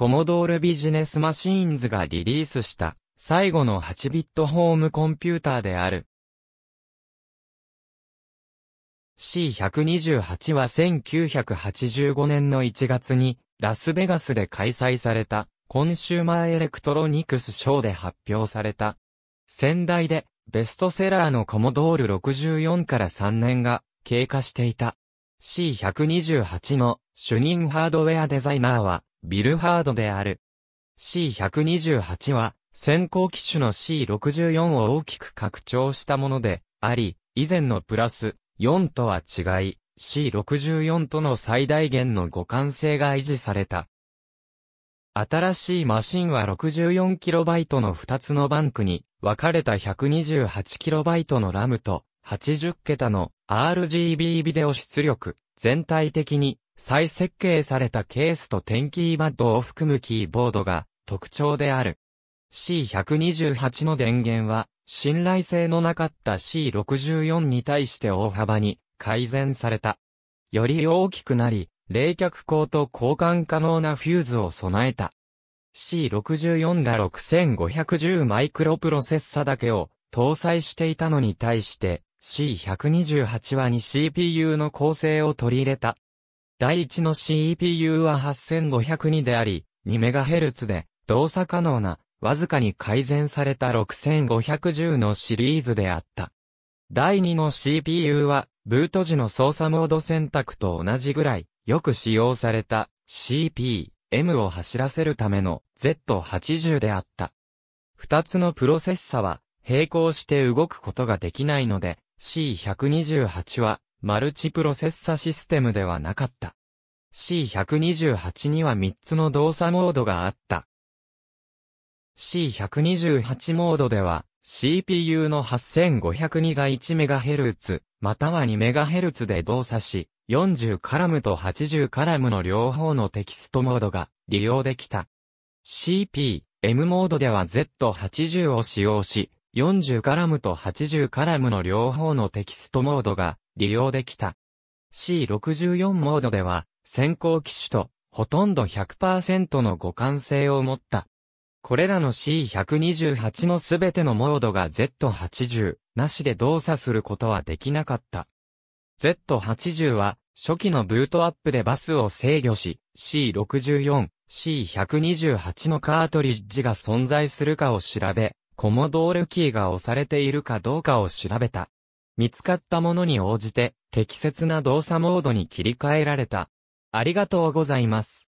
コモドールビジネスマシーンズがリリースした最後の8ビットホームコンピューターである。C128 は1985年の1月にラスベガスで開催されたコンシューマーエレクトロニクスショーで発表された。先代でベストセラーのコモドール64から3年が経過していた。C128 の主任ハードウェアデザイナーはビルハードである。C128 は、先行機種の C64 を大きく拡張したもので、あり、以前のプラス4とは違い、C64 との最大限の互換性が維持された。新しいマシンは 64KB の2つのバンクに、分かれた 128KB のラムと、80桁の RGB ビデオ出力、全体的に再設計されたケースと点キーバッドを含むキーボードが特徴である。C128 の電源は、信頼性のなかった C64 に対して大幅に改善された。より大きくなり、冷却口と交換可能なフューズを備えた。C64 が6510マイクロプロセッサだけを搭載していたのに対して C128 はに CPU の構成を取り入れた。第1の CPU は8502であり、2MHz で動作可能な、わずかに改善された6510のシリーズであった。第2の CPU は、ブート時の操作モード選択と同じぐらい、よく使用された CP、M を走らせるための Z80 であった。二つのプロセッサは、並行して動くことができないので、C128 はマルチプロセッサシステムではなかった。C128 には3つの動作モードがあった。C128 モードでは、CPU の8 5 0 2が 1MHz、または 2MHz で動作し、40カラムと80カラムの両方のテキストモードが利用できた。CP、M モードでは Z80 を使用し、40カラムと80カラムの両方のテキストモードが利用できた。C64 モードでは、先行機種と、ほとんど100%の互換性を持った。これらの C128 のすべてのモードが Z80 なしで動作することはできなかった。Z80 は初期のブートアップでバスを制御し C64、C128 のカートリッジが存在するかを調べ、コモドールキーが押されているかどうかを調べた。見つかったものに応じて適切な動作モードに切り替えられた。ありがとうございます。